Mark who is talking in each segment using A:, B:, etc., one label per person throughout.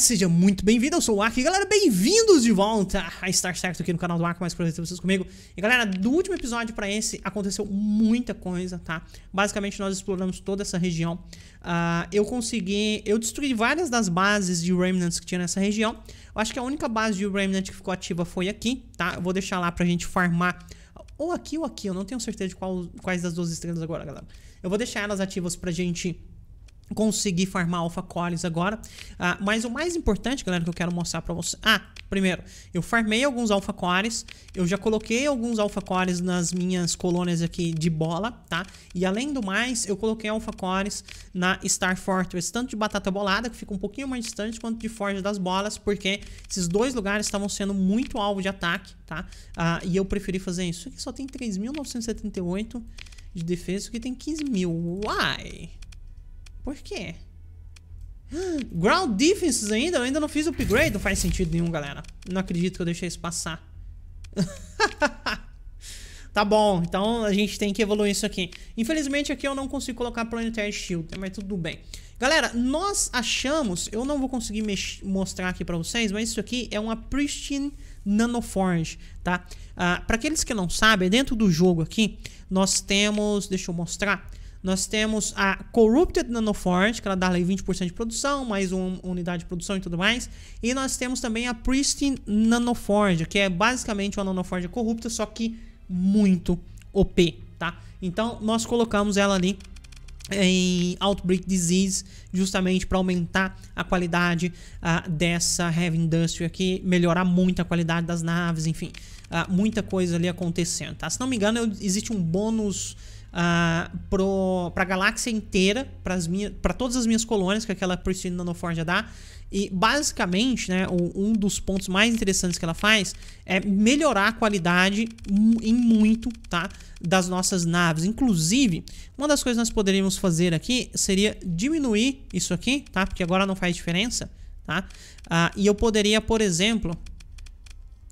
A: seja muito bem-vindo, eu sou o Ark, galera, bem-vindos de volta a Star Trek aqui no canal do Ark, mais prazer ter vocês comigo. E galera, do último episódio pra esse, aconteceu muita coisa, tá? Basicamente, nós exploramos toda essa região, uh, eu consegui, eu destruí várias das bases de Remnants que tinha nessa região, eu acho que a única base de Remnant que ficou ativa foi aqui, tá? Eu vou deixar lá pra gente farmar ou aqui ou aqui, eu não tenho certeza de qual, quais das duas estrelas agora, galera. Eu vou deixar elas ativas pra gente conseguir farmar alfa cores agora. Ah, mas o mais importante, galera, que eu quero mostrar para vocês... Ah, primeiro, eu farmei alguns alfa cores, eu já coloquei alguns alfa cores nas minhas colônias aqui de bola, tá? E além do mais, eu coloquei alfa cores na Star Fortress, tanto de batata bolada, que fica um pouquinho mais distante, quanto de Forja das Bolas, porque esses dois lugares estavam sendo muito alvo de ataque, tá? Ah, e eu preferi fazer isso. Isso aqui só tem 3.978 de defesa, isso aqui tem 15.000. mil. Uai! Por quê? Ground Defenses ainda? Eu ainda não fiz upgrade. Não faz sentido nenhum, galera. Não acredito que eu deixei isso passar. tá bom, então a gente tem que evoluir isso aqui. Infelizmente aqui eu não consigo colocar Planetary Shield, né? mas tudo bem. Galera, nós achamos... Eu não vou conseguir mostrar aqui pra vocês, mas isso aqui é uma Pristine Nanoforge, tá? Uh, pra aqueles que não sabem, dentro do jogo aqui, nós temos... Deixa eu mostrar... Nós temos a Corrupted Nanoforge, que ela dá 20% de produção, mais uma unidade de produção e tudo mais. E nós temos também a Pristine Nanoforge, que é basicamente uma Nanoforge corrupta, só que muito OP, tá? Então, nós colocamos ela ali em Outbreak Disease, justamente para aumentar a qualidade uh, dessa Heavy Industry aqui, melhorar muito a qualidade das naves, enfim, uh, muita coisa ali acontecendo, tá? Se não me engano, existe um bônus uh, ah, para a galáxia inteira, para todas as minhas colônias que aquela Pristine Nanoforja dá. E basicamente, né, um dos pontos mais interessantes que ela faz é melhorar a qualidade em muito, tá, das nossas naves. Inclusive, uma das coisas que nós poderíamos fazer aqui seria diminuir isso aqui, tá, porque agora não faz diferença, tá. Ah, e eu poderia, por exemplo,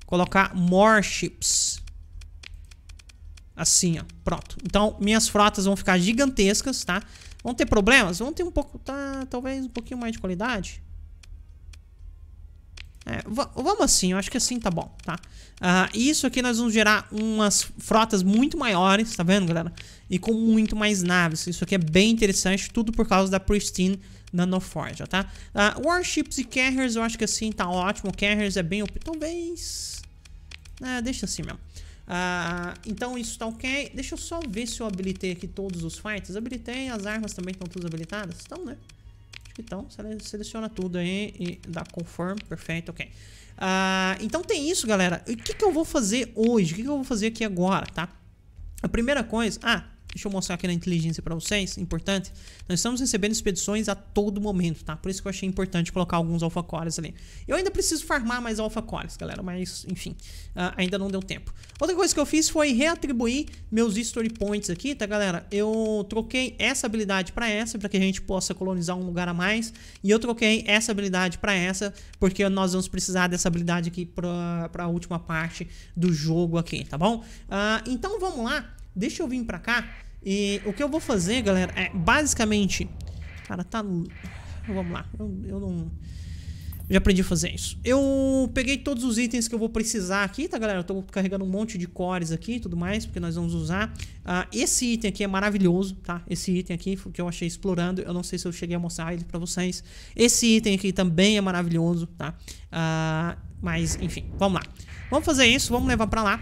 A: colocar more ships, Assim, ó. Pronto. Então, minhas frotas vão ficar gigantescas, tá? Vão ter problemas? Vão ter um pouco... Tá, talvez um pouquinho mais de qualidade. É, vamos assim, eu acho que assim tá bom, tá? Uh, isso aqui nós vamos gerar umas frotas muito maiores, tá vendo, galera? E com muito mais naves. Isso aqui é bem interessante, tudo por causa da Pristine nanoforge tá? Uh, warships e Carriers, eu acho que assim tá ótimo. Carriers é bem... Talvez... É, deixa assim mesmo. Ah, então isso tá ok. Deixa eu só ver se eu habilitei aqui todos os fights. Habilitei, as armas também estão todas habilitadas? Estão, né? Acho que estão. Seleciona tudo aí e dá confirm. Perfeito, ok. Ah, então tem isso, galera. O que, que eu vou fazer hoje? O que, que eu vou fazer aqui agora, tá? A primeira coisa... Ah, Deixa eu mostrar aqui na inteligência para vocês, importante. Nós estamos recebendo expedições a todo momento, tá? Por isso que eu achei importante colocar alguns Cores ali. Eu ainda preciso farmar mais Cores, galera, mas enfim, uh, ainda não deu tempo. Outra coisa que eu fiz foi reatribuir meus history points aqui, tá, galera? Eu troquei essa habilidade para essa, para que a gente possa colonizar um lugar a mais. E eu troquei essa habilidade para essa, porque nós vamos precisar dessa habilidade aqui para a última parte do jogo aqui, tá bom? Uh, então vamos lá. Deixa eu vir pra cá. E o que eu vou fazer, galera, é basicamente... Cara, tá... Vamos lá. Eu, eu não... Já aprendi a fazer isso. Eu peguei todos os itens que eu vou precisar aqui, tá, galera? Eu tô carregando um monte de cores aqui e tudo mais, porque nós vamos usar. Uh, esse item aqui é maravilhoso, tá? Esse item aqui que eu achei explorando. Eu não sei se eu cheguei a mostrar ele pra vocês. Esse item aqui também é maravilhoso, tá? Uh, mas, enfim, vamos lá. Vamos fazer isso, vamos levar pra lá.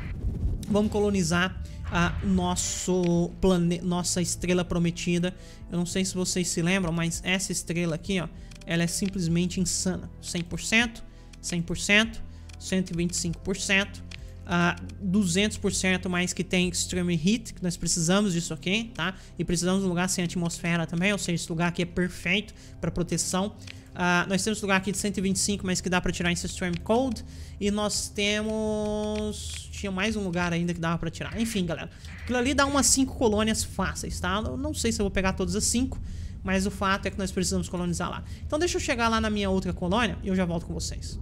A: Vamos colonizar a nosso plane... nossa estrela prometida. Eu não sei se vocês se lembram, mas essa estrela aqui, ó, ela é simplesmente insana. 100%, 100%, 125%, uh, 200% mais que tem extreme heat, que nós precisamos disso aqui, tá? E precisamos de um lugar sem atmosfera também, ou seja, esse lugar aqui é perfeito para proteção. Uh, nós temos lugar aqui de 125, mas que dá pra tirar em Storm Cold. E nós temos... Tinha mais um lugar ainda que dava pra tirar. Enfim, galera. Aquilo ali dá umas 5 colônias fáceis, tá? Eu não sei se eu vou pegar todas as 5, mas o fato é que nós precisamos colonizar lá. Então deixa eu chegar lá na minha outra colônia e eu já volto com vocês.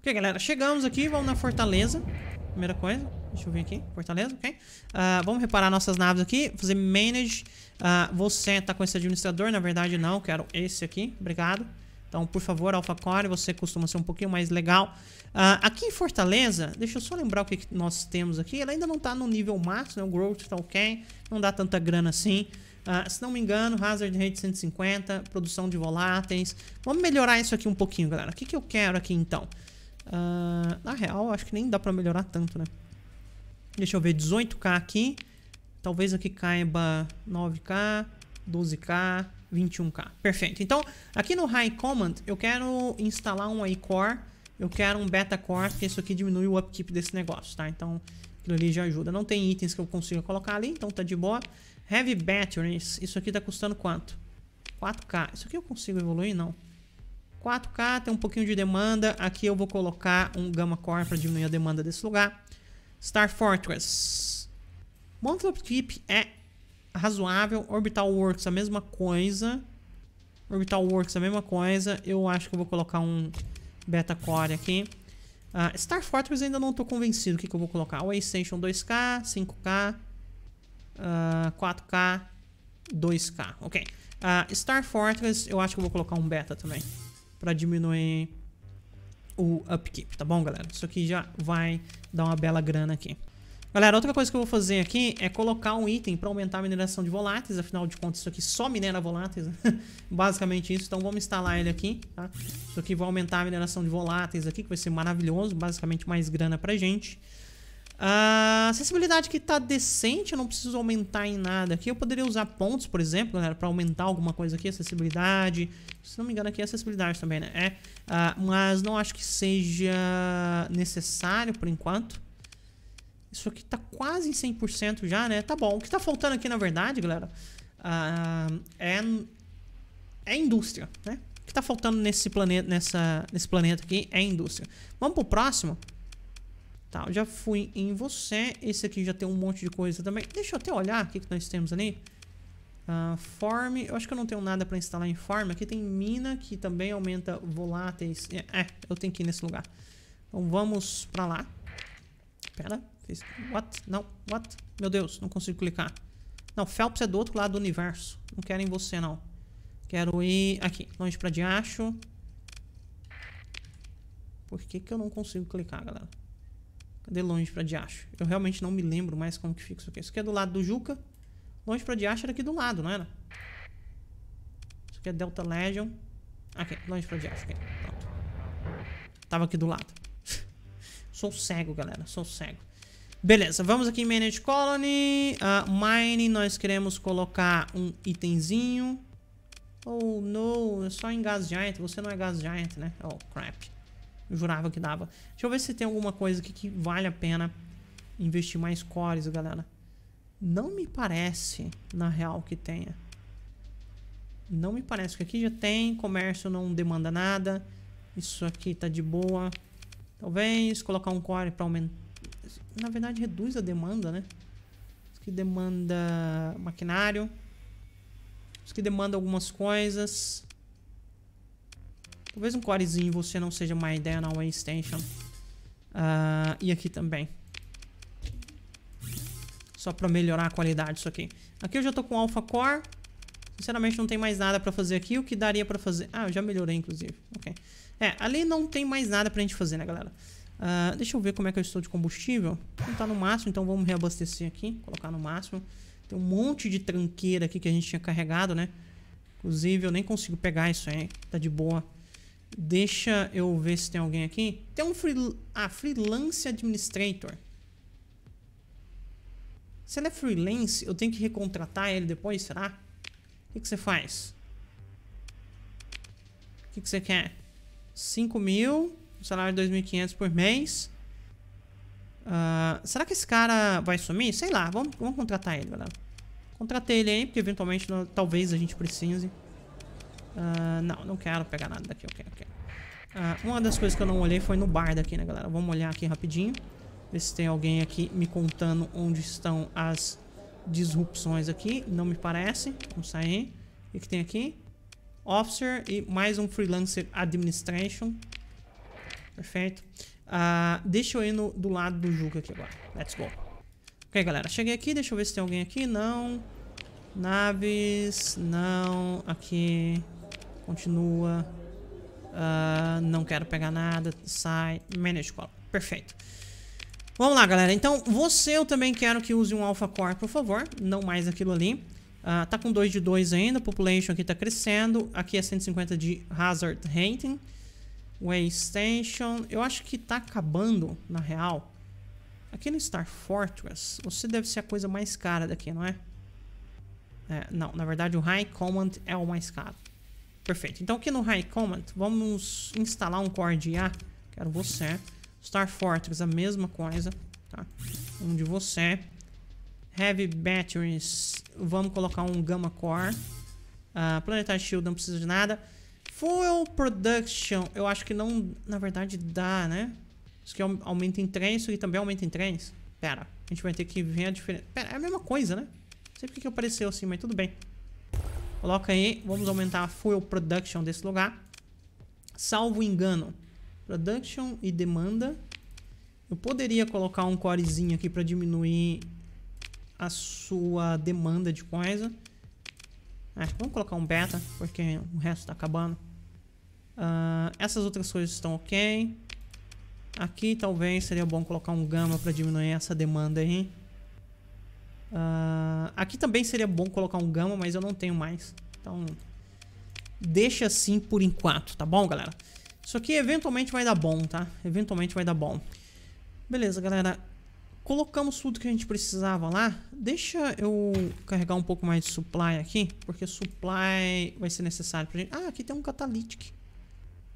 A: Ok, galera. Chegamos aqui, vamos na fortaleza. Primeira coisa. Deixa eu vir aqui. Fortaleza, ok. Uh, vamos reparar nossas naves aqui. Fazer manage. Uh, você tá com esse administrador. Na verdade, não. Quero esse aqui. Obrigado. Então, por favor, AlphaCore, você costuma ser um pouquinho mais legal. Uh, aqui em Fortaleza, deixa eu só lembrar o que, que nós temos aqui. Ela ainda não está no nível máximo, né? o Growth tá ok, não dá tanta grana assim. Uh, se não me engano, Hazard Rate 150, produção de voláteis. Vamos melhorar isso aqui um pouquinho, galera. O que, que eu quero aqui, então? Uh, na real, acho que nem dá pra melhorar tanto, né? Deixa eu ver, 18k aqui. Talvez aqui caiba 9k, 12k, 21K. Perfeito. Então, aqui no High Command, eu quero instalar um iCore, eu quero um beta core, porque isso aqui diminui o upkeep desse negócio, tá? Então, aquilo ali já ajuda. Não tem itens que eu consiga colocar ali, então tá de boa. Heavy Batteries, isso aqui tá custando quanto? 4K. Isso aqui eu consigo evoluir? Não. 4K, tem um pouquinho de demanda. Aqui eu vou colocar um Gamma Core para diminuir a demanda desse lugar. Star Fortress. Monthly Upkeep é razoável. Orbital Works, a mesma coisa. Orbital Works, a mesma coisa. Eu acho que eu vou colocar um Beta Core aqui. Uh, Star Fortress ainda não estou convencido o que, que eu vou colocar. Waystation 2K, 5K, uh, ah, 4K, 2K. Ok. Uh, Star Fortress eu acho que eu vou colocar um beta também. para diminuir o upkeep, tá bom, galera? Isso aqui já vai dar uma bela grana aqui. Galera, outra coisa que eu vou fazer aqui é colocar um item para aumentar a mineração de voláteis. Afinal de contas, isso aqui só minera voláteis. Né? Basicamente isso. Então vamos instalar ele aqui, tá? Isso aqui vai aumentar a mineração de voláteis aqui, que vai ser maravilhoso. Basicamente mais grana pra gente. Ah, a acessibilidade que tá decente, eu não preciso aumentar em nada aqui. Eu poderia usar pontos, por exemplo, galera, para aumentar alguma coisa aqui, acessibilidade. Se não me engano, aqui é acessibilidade também, né? É, uh, mas não acho que seja necessário por enquanto. Isso aqui tá quase em 100% já, né? Tá bom. O que tá faltando aqui, na verdade, galera, uh, é, é indústria, né? O que tá faltando nesse planeta, nessa, nesse planeta aqui é indústria. Vamos pro próximo? Tá, eu já fui em você. Esse aqui já tem um monte de coisa também. Deixa eu até olhar o que, que nós temos ali. Uh, ah, farm, eu acho que eu não tenho nada para instalar em farm. Aqui tem mina, que também aumenta voláteis. É, é, eu tenho que ir nesse lugar. Então vamos para lá. Pera. Fiz, what? Não, what? Meu Deus, não consigo clicar. Não, Phelps é do outro lado do universo. Não quero em você, não. Quero ir aqui, longe pra diacho. Por que que eu não consigo clicar, galera? Cadê longe pra diacho? Eu realmente não me lembro mais como que fica isso aqui. Isso aqui é do lado do Juca. Longe pra diacho era é aqui do lado, não era? Isso aqui é Delta Legion. Aqui, longe pra diacho. Aqui. Pronto. Tava aqui do lado. Sou cego, galera. Sou cego. Beleza, vamos aqui em Manage Colony. Uh, nós queremos colocar um itemzinho. Oh, não, é só em Gas Giant. Você não é Gas Giant, né? Oh, crap. Eu jurava que dava. Deixa eu ver se tem alguma coisa aqui que vale a pena investir mais cores, galera. Não me parece, na real, que tenha. Não me parece que aqui já tem. Comércio não demanda nada. Isso aqui tá de boa. Talvez colocar um core para aumentar na verdade reduz a demanda, né? Os que demanda maquinário, os que demanda algumas coisas. Talvez um corezinho você não seja uma ideia na extension Uh, ah, e aqui também. Só pra melhorar a qualidade isso aqui. Aqui eu já tô com Alpha Core. Sinceramente não tem mais nada pra fazer aqui. O que daria pra fazer... Ah, eu já melhorei inclusive. Ok. É, ali não tem mais nada pra gente fazer, né galera? Uh, deixa eu ver como é que eu estou de combustível. Não tá no máximo, então vamos reabastecer aqui. Colocar no máximo. Tem um monte de tranqueira aqui que a gente tinha carregado, né? Inclusive, eu nem consigo pegar isso aí. Tá de boa. Deixa eu ver se tem alguém aqui. Tem um free... ah, freelance administrator. Se ele é freelance, eu tenho que recontratar ele depois, será? O que, que você faz? O que, que você quer? 5 mil salário de 2.500 por mês. Uh, será que esse cara vai sumir? Sei lá, vamos, vamos contratar ele, galera. Contratei ele aí, porque eventualmente talvez a gente precise. Uh, não, não quero pegar nada daqui, eu quero, Uh, uma das coisas que eu não olhei foi no bar daqui, né, galera? Vamos olhar aqui rapidinho. Ver se tem alguém aqui me contando onde estão as disrupções aqui. Não me parece. Vamos sair. O que tem aqui? Officer e mais um Freelancer Administration. Perfeito. Uh, deixa eu ir no, do lado do Juca aqui agora. Let's go. Ok, galera. Cheguei aqui. Deixa eu ver se tem alguém aqui. Não. Naves. Não. Aqui. Continua. Uh, não quero pegar nada. Sai. Manage call. Perfeito. Vamos lá, galera. Então, você eu também quero que use um Alpha Core, por favor. Não mais aquilo ali. Uh, tá com 2 de 2 ainda. Population aqui tá crescendo. Aqui é 150 de Hazard Rating. Waystation. Eu acho que tá acabando, na real. Aqui no Star Fortress, você deve ser a coisa mais cara daqui, não é? é não, na verdade o High Command é o mais caro. Perfeito. Então aqui no High Command, vamos instalar um core de A. Quero você. Star Fortress, a mesma coisa. Tá? Um de você. Heavy Batteries, vamos colocar um Gamma Core. Uh, ah, Planetary Shield não precisa de nada. Fuel Production, eu acho que não, na verdade, dá, né? Isso aqui aumenta em trens, isso aqui também aumenta em trens. Pera, a gente vai ter que ver a diferença. Pera, é a mesma coisa, né? Não sei porque que apareceu assim, mas tudo bem. Coloca aí, vamos aumentar a Fuel Production desse lugar. Salvo engano. Production e demanda. Eu poderia colocar um corezinho aqui para diminuir a sua demanda de coisa. É, vamos colocar um beta, porque o resto tá acabando. Ah, essas outras coisas estão ok. Aqui talvez seria bom colocar um gama para diminuir essa demanda aí. Uh, aqui também seria bom colocar um gama, mas eu não tenho mais. Então deixa assim por enquanto, tá bom, galera? Isso aqui eventualmente vai dar bom, tá? Eventualmente vai dar bom. Beleza, galera. Colocamos tudo que a gente precisava lá. Deixa eu carregar um pouco mais de supply aqui, porque supply vai ser necessário pra gente... Ah, aqui tem um catalytic.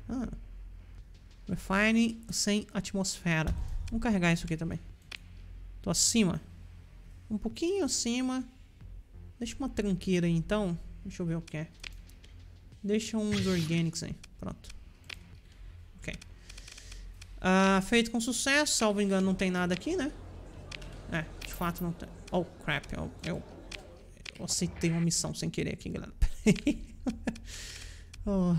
A: Ah. Refine sem atmosfera. Vamos carregar isso aqui também. Tô acima. Um pouquinho acima. Deixa uma tranqueira aí, então. Deixa eu ver o que é. Deixa uns organics aí. Pronto. Ok. Uh, feito com sucesso. Salvo engano, não tem nada aqui, né? É, de fato não tem. Oh, crap. Eu, eu, eu aceitei uma missão sem querer aqui, galera. oh.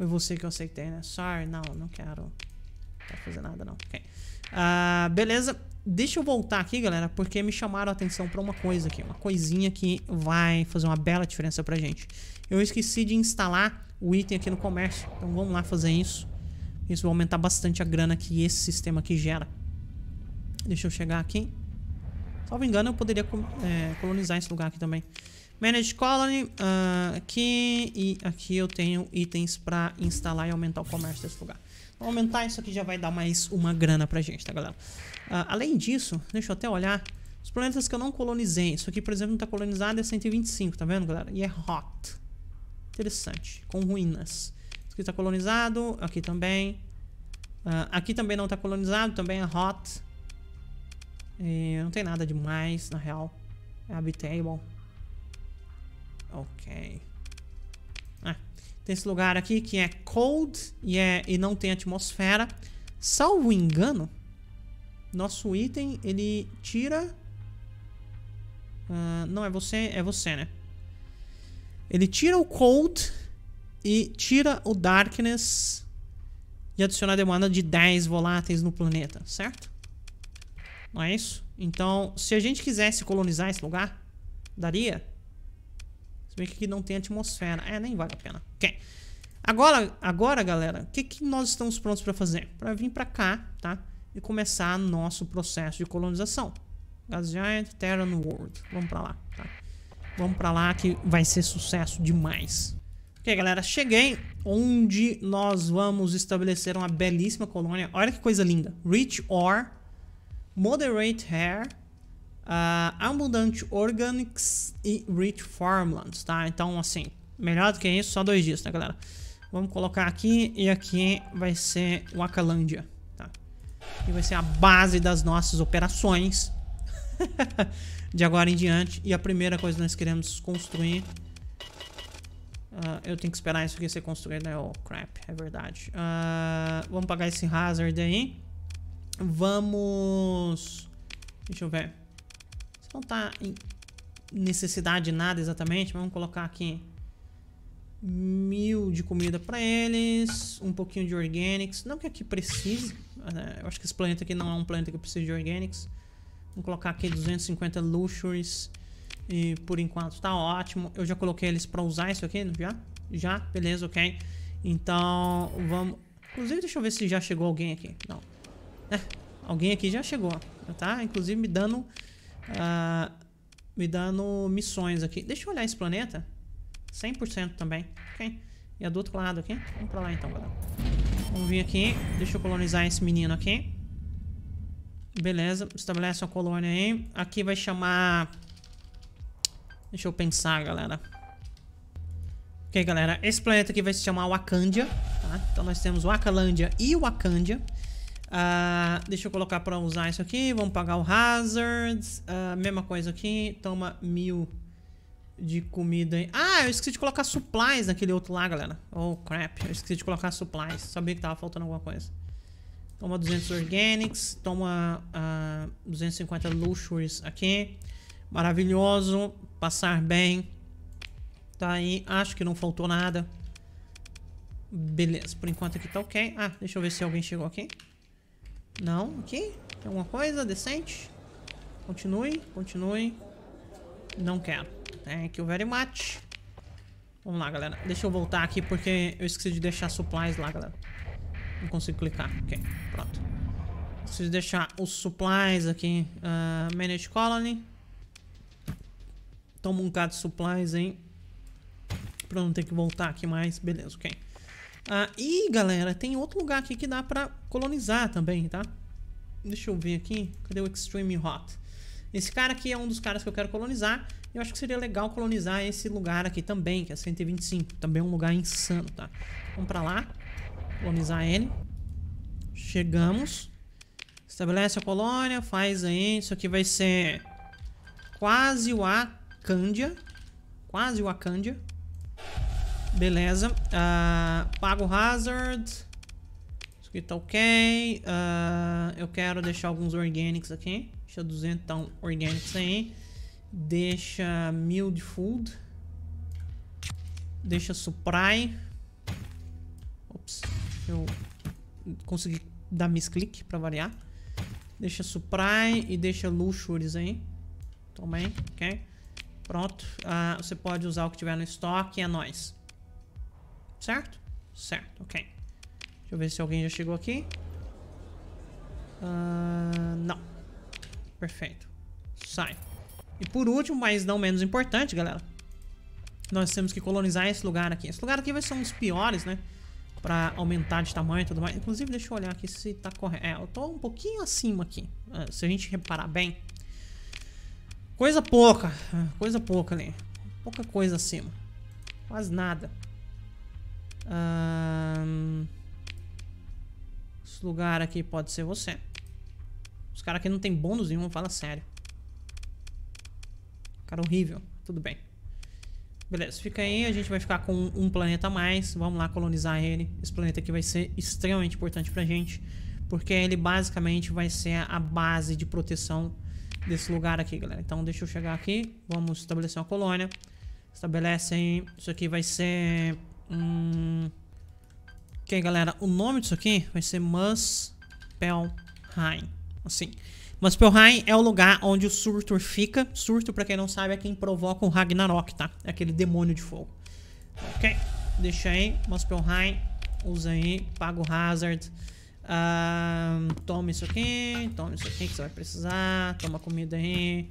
A: Foi você que eu aceitei, né? Sorry, não, não quero. Não quero fazer nada, não. Ok. Ah, beleza. Deixa eu voltar aqui, galera, porque me chamaram a atenção pra uma coisa aqui. Uma coisinha que vai fazer uma bela diferença pra gente. Eu esqueci de instalar o item aqui no comércio. Então vamos lá fazer isso. Isso vai aumentar bastante a grana que esse sistema aqui gera. Deixa eu chegar aqui. Salvo engano, eu poderia é, colonizar esse lugar aqui também. Manage Colony, né, uh, ah, aqui, e aqui eu tenho itens para instalar e aumentar o comércio desse lugar. Então, aumentar isso aqui já vai dar mais uma grana pra gente, tá galera? Uh, além disso, deixa eu até olhar, os planetas que eu não colonizei, isso aqui por exemplo não tá colonizado é 125, tá vendo galera? E é hot, interessante, com ruínas. Isso aqui tá colonizado, aqui também, uh, aqui também não tá colonizado, também é hot. E não tem nada demais, na real, é habitable. Ok. Ah, tem esse lugar aqui que é cold e, é, e não tem atmosfera. Salvo engano, nosso item, ele tira... Uh, não, é você, é você, né? Ele tira o cold e tira o darkness e adiciona a demanda de 10 voláteis no planeta, certo? Não é isso? Então, se a gente quisesse colonizar esse lugar, daria? Se bem que aqui não tem atmosfera. É, nem vale a pena. Ok. Agora, agora galera, o que, que nós estamos prontos para fazer? Para vir para cá, tá? E começar nosso processo de colonização. Gas Giant, Terran World. Vamos para lá, tá? Vamos para lá que vai ser sucesso demais. Ok, galera, cheguei onde nós vamos estabelecer uma belíssima colônia. Olha que coisa linda. Rich Ore, Moderate Hair, uh, abundante organics e rich farmlands, tá? Então, assim, melhor do que isso, só dois dias, tá, galera? Vamos colocar aqui e aqui vai ser Wakalandia, tá? E vai ser a base das nossas operações de agora em diante. E a primeira coisa que nós queremos construir... Uh, eu tenho que esperar isso aqui ser construído, né? Oh, crap, é verdade. Uh, vamos pagar esse hazard aí. Vamos... Deixa eu ver não tá em necessidade de nada exatamente, mas vamos colocar aqui mil de comida para eles, um pouquinho de organics, não que aqui precise, né? eu acho que esse planeta aqui não é um planeta que precisa de organics. Vamos colocar aqui 250 luxuries e por enquanto está ótimo. Eu já coloquei eles para usar isso aqui, já? Já, beleza, ok. Então, vamos... Inclusive, deixa eu ver se já chegou alguém aqui. Não. É, alguém aqui já chegou, já tá? Inclusive me dando ah, me dá no missões aqui. Deixa eu olhar esse planeta. 100% também. Ok. E a do outro lado aqui. Vamos pra lá então, galera. Vamos vir aqui. Deixa eu colonizar esse menino aqui. Beleza. Estabelece uma colônia aí. Aqui vai chamar... Deixa eu pensar, galera. Ok, galera. Esse planeta aqui vai se chamar Wakandia. Tá? Então nós temos Wakalandia e Wakandia. Uh, deixa eu colocar para usar isso aqui. Vamos pagar o Hazards. Uh, mesma coisa aqui. Toma mil de comida. aí. Ah, eu esqueci de colocar supplies naquele outro lá, galera. Oh, crap. Eu esqueci de colocar supplies. Sabia que tava faltando alguma coisa. Toma 200 organics. Toma uh, ah, 250 luxuries aqui. Maravilhoso. Passar bem. Tá aí. Acho que não faltou nada. Beleza. Por enquanto aqui tá ok. Ah, deixa eu ver se alguém chegou aqui. Não, aqui? Tem alguma coisa decente? Continue, continue. Não quero. Thank you very much. Vamos lá, galera. Deixa eu voltar aqui porque eu esqueci de deixar supplies lá, galera. Não consigo clicar. Ok, pronto. Preciso deixar os supplies aqui. Uh, manage Colony. Toma um bocado de supplies hein. Pra não ter que voltar aqui mais. Beleza, ok. Ah, e galera, tem outro lugar aqui que dá pra colonizar também, tá? Deixa eu ver aqui. Cadê o Extreme Hot? Esse cara aqui é um dos caras que eu quero colonizar. Eu acho que seria legal colonizar esse lugar aqui também, que é 125. Também é um lugar insano, tá? Vamos pra lá. Colonizar ele. Chegamos. Estabelece a colônia, faz aí. Isso aqui vai ser quase o Acândia. Quase o Acândia. Beleza. Uh, pago hazard. Isso aqui tá ok. Uh, eu quero deixar alguns organics aqui. Deixa 200 então, tá organics aí. Deixa mil de food. Deixa supply. Ops. Eu consegui dar misclick pra variar. Deixa supply e deixa luxuries aí. Também, ok? Pronto. Uh, você pode usar o que tiver no estoque. É nóis. Certo? Certo, ok. Deixa eu ver se alguém já chegou aqui. Uh, não. Perfeito. Sai. E por último, mas não menos importante, galera. Nós temos que colonizar esse lugar aqui. Esse lugar aqui vai ser um dos piores, né? Pra aumentar de tamanho e tudo mais. Inclusive, deixa eu olhar aqui se tá correto. É, eu tô um pouquinho acima aqui. Ah, se a gente reparar bem. Coisa pouca. Coisa pouca ali. Pouca coisa acima. Quase nada. Um, esse lugar aqui pode ser você. Os caras aqui não tem bônus nenhum, fala sério. Cara horrível. Tudo bem. Beleza, fica aí. A gente vai ficar com um planeta a mais. Vamos lá colonizar ele. Esse planeta aqui vai ser extremamente importante pra gente. Porque ele basicamente vai ser a base de proteção desse lugar aqui, galera. Então deixa eu chegar aqui. Vamos estabelecer uma colônia. estabelecem Isso aqui vai ser Hum... Ok, galera, o nome disso aqui vai ser Muspelheim, assim. Muspelheim é o lugar onde o Surtur fica. Surtur, pra quem não sabe, é quem provoca o Ragnarok, tá? É aquele demônio de fogo. Ok, deixa aí, Muspelheim, usa aí, paga o Hazard. Uh, toma isso aqui, toma isso aqui que você vai precisar, toma comida aí,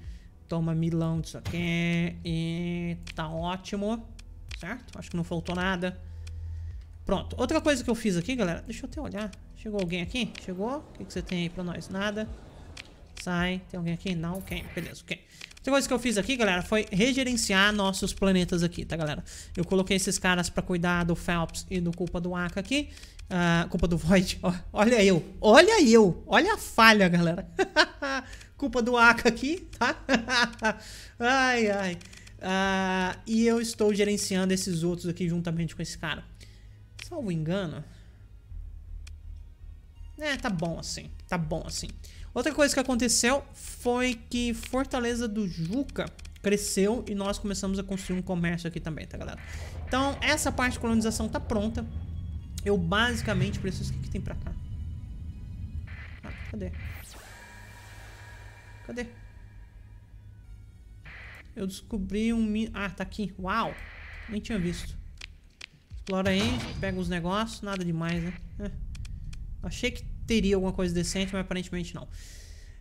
A: toma milão disso aqui e tá ótimo certo? Acho que não faltou nada. Pronto. Outra coisa que eu fiz aqui, galera. Deixa eu até olhar. Chegou alguém aqui? Chegou? O que, que você tem aí pra nós? Nada. Sai. Tem alguém aqui? Não. Quem? Beleza, ok. Outra coisa que eu fiz aqui, galera, foi regerenciar nossos planetas aqui, tá, galera? Eu coloquei esses caras pra cuidar do Phelps e do Culpa do Aka aqui. Uh, culpa do Void. Oh, olha eu. Olha eu. Olha a falha, galera. culpa do Aka aqui, tá? ai, ai. Uh, e eu estou gerenciando esses outros aqui juntamente com esse cara. Salvo engano. É, tá bom assim. Tá bom assim. Outra coisa que aconteceu foi que Fortaleza do Juca cresceu e nós começamos a construir um comércio aqui também, tá galera? Então, essa parte de colonização tá pronta. Eu basicamente preciso... O que, que tem pra cá? Ah, cadê? Cadê? Eu descobri um... Ah, tá aqui. Uau! Nem tinha visto. Explora aí, pega uns negócios. Nada demais, né? É. Achei que teria alguma coisa decente, mas aparentemente não.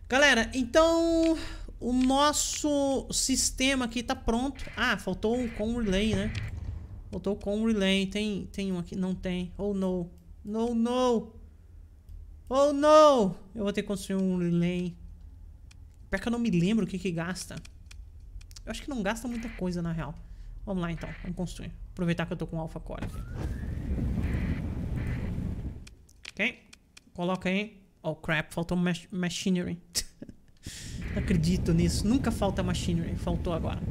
A: Galera, então... O nosso sistema aqui tá pronto. Ah, faltou o com relay, né? Faltou o com relay. Tem, tem um aqui? Não tem. Oh, no. No, no. Oh, no. Eu vou ter que construir um relay. Pior que eu não me lembro o que que gasta. Eu acho que não gasta muita coisa, na real. Vamos lá, então. Vamos construir. Aproveitar que eu tô com Alpha core aqui. Ok. Coloca aí. Oh, crap. Faltou mach machinery. não acredito nisso. Nunca falta machinery. Faltou agora.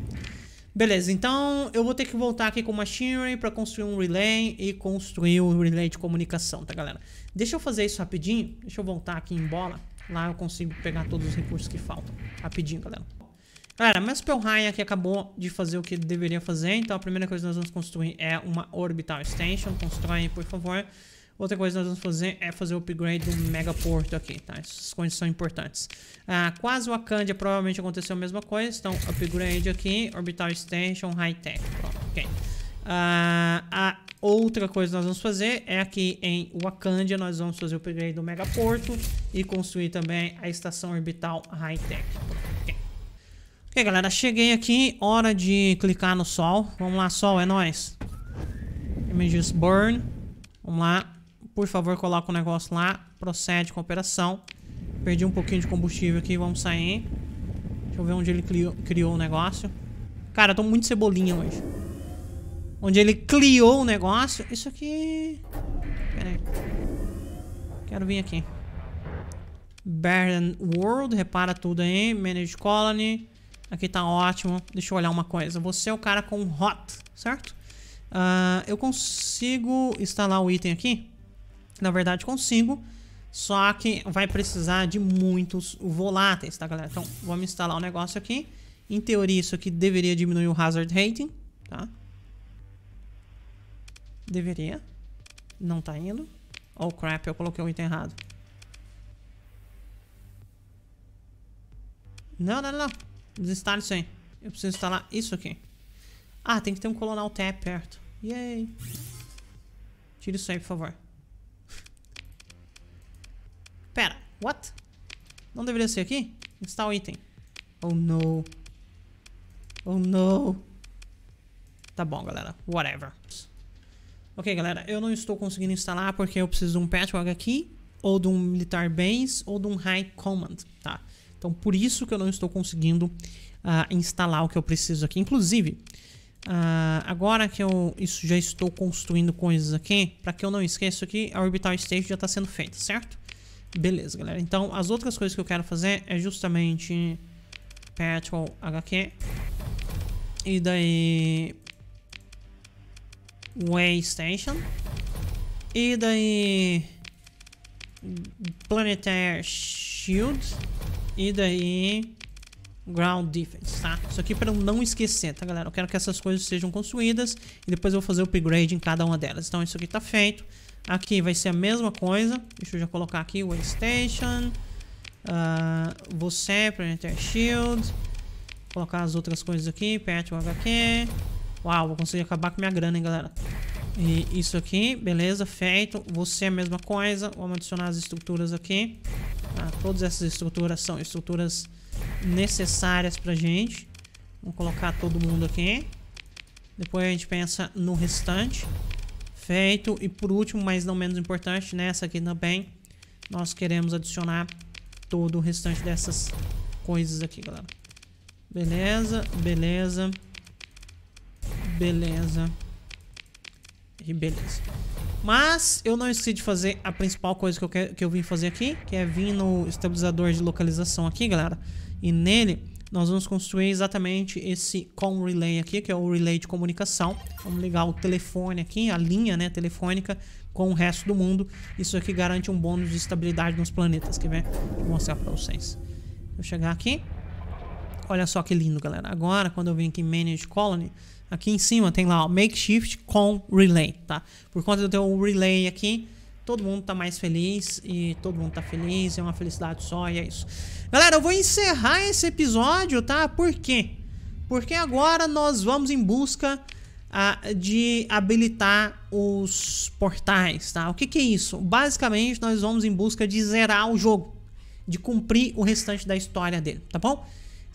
A: Beleza, então eu vou ter que voltar aqui com machinery para construir um relay e construir um relay de comunicação, tá galera? Deixa eu fazer isso rapidinho, deixa eu voltar aqui em bola, lá eu consigo pegar todos os recursos que faltam, rapidinho galera. Galera, meu Spellheim aqui acabou de fazer o que deveria fazer. Então a primeira coisa que nós vamos construir é uma Orbital Station. Constrói, por favor. Outra coisa que nós vamos fazer é fazer o upgrade do megaporto aqui, tá? Essas coisas são importantes. Ah, quase Acandia provavelmente aconteceu a mesma coisa. Então, upgrade aqui, orbital station, high-tech. Ok. Ah, a outra coisa que nós vamos fazer é aqui em Wakandia nós vamos fazer o upgrade do megaporto e construir também a estação orbital high-tech. E aí, galera, cheguei aqui. Hora de clicar no sol. Vamos lá, sol, é nóis. Images burn. Vamos lá. Por favor, coloca o negócio lá. Procede com a operação. Perdi um pouquinho de combustível aqui. Vamos sair. Deixa eu ver onde ele criou, criou o negócio. Cara, eu tô muito cebolinha hoje. Onde ele criou o negócio. Isso aqui... Pera aí. Quero vir aqui. Barren World. Repara tudo aí. Manage Colony. Aqui tá ótimo. Deixa eu olhar uma coisa. Você é o cara com hot, certo? Uh, eu consigo instalar o item aqui? Na verdade, consigo. Só que vai precisar de muitos voláteis, tá, galera? Então, vamos instalar o um negócio aqui. Em teoria, isso aqui deveria diminuir o hazard rating, tá? Deveria. Não tá indo. Oh, crap, eu coloquei o item errado. Não, não, não. Desinstale isso aí. Eu preciso instalar isso aqui. Ah, tem que ter um Colonel Tab perto. Yay. Tira isso aí, por favor. Pera, what? Não deveria ser aqui? o item. Oh, no. Oh, no. Tá bom, galera. Whatever. Ok, galera. Eu não estou conseguindo instalar porque eu preciso de um patchwork aqui, ou de um militar base, ou de um high command, tá? Então, por isso que eu não estou conseguindo uh, instalar o que eu preciso aqui. Inclusive, uh, agora que eu isso já estou construindo coisas aqui, para que eu não esqueça que a Orbital Stage já está sendo feita, certo? Beleza, galera. Então, as outras coisas que eu quero fazer é justamente Petrol HQ. E daí... station E daí... Planetary Shield. E daí... Ground Defense, tá? Isso aqui para eu não esquecer, tá, galera? Eu quero que essas coisas sejam construídas e depois eu vou fazer o upgrade em cada uma delas. Então isso aqui tá feito. Aqui vai ser a mesma coisa. Deixa eu já colocar aqui o station Uh, você, Planetary Shield. colocar as outras coisas aqui. Pet, HQ. Uau, vou conseguir acabar com minha grana, hein, galera? E isso aqui, beleza, feito. Você a mesma coisa. Vamos adicionar as estruturas aqui. Tá? Todas essas estruturas são estruturas necessárias pra gente. Vamos colocar todo mundo aqui. Depois a gente pensa no restante. Feito. E por último, mas não menos importante, nessa né, aqui também, nós queremos adicionar todo o restante dessas coisas aqui, galera. Beleza, beleza. Beleza. E beleza. Mas eu não esqueci de fazer a principal coisa que eu, quero, que eu vim fazer aqui, que é vir no estabilizador de localização aqui, galera. E nele nós vamos construir exatamente esse com relay aqui, que é o relay de comunicação. Vamos ligar o telefone aqui, a linha né, telefônica com o resto do mundo. Isso aqui garante um bônus de estabilidade nos planetas, quer ver? Vou mostrar pra vocês. Vou chegar aqui, Olha só que lindo, galera. Agora, quando eu venho aqui em Manage Colony, aqui em cima tem lá, ó, Makeshift com Relay, tá? Por conta do um Relay aqui, todo mundo tá mais feliz e todo mundo tá feliz, é uma felicidade só e é isso. Galera, eu vou encerrar esse episódio, tá? Por quê? Porque agora nós vamos em busca de habilitar os portais, tá? O que, que é isso? Basicamente, nós vamos em busca de zerar o jogo, de cumprir o restante da história dele, tá bom?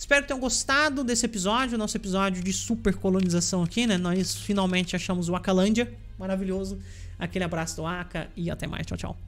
A: Espero que tenham gostado desse episódio, nosso episódio de super colonização aqui, né? Nós finalmente achamos o Acalândia, maravilhoso. Aquele abraço do Aca e até mais. Tchau, tchau.